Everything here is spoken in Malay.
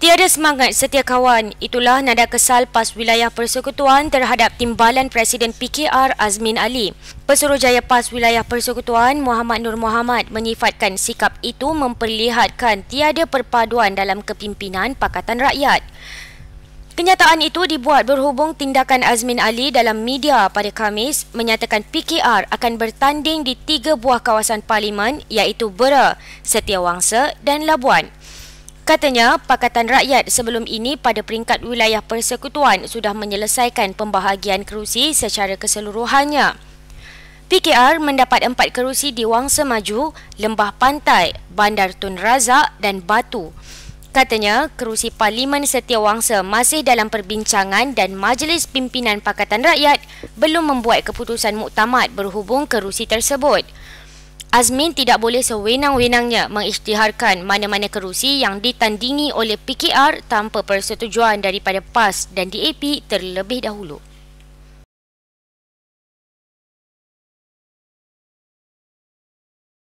Tiada semangat setia kawan, itulah nada kesal PAS Wilayah Persekutuan terhadap timbalan Presiden PKR Azmin Ali. Pesuruhjaya PAS Wilayah Persekutuan Muhammad Nur Muhammad menyifatkan sikap itu memperlihatkan tiada perpaduan dalam kepimpinan Pakatan Rakyat. Kenyataan itu dibuat berhubung tindakan Azmin Ali dalam media pada Khamis menyatakan PKR akan bertanding di tiga buah kawasan parlimen iaitu Bera, Setiawangsa dan Labuan. Katanya, Pakatan Rakyat sebelum ini pada peringkat wilayah persekutuan sudah menyelesaikan pembahagian kerusi secara keseluruhannya. PKR mendapat empat kerusi di Wangsa Maju, Lembah Pantai, Bandar Tun Razak dan Batu. Katanya, kerusi Parlimen Setiawangsa masih dalam perbincangan dan Majlis Pimpinan Pakatan Rakyat belum membuat keputusan muktamad berhubung kerusi tersebut. Azmin tidak boleh sewenang-wenangnya mengisytiharkan mana-mana kerusi yang ditandingi oleh PKR tanpa persetujuan daripada PAS dan DAP terlebih dahulu.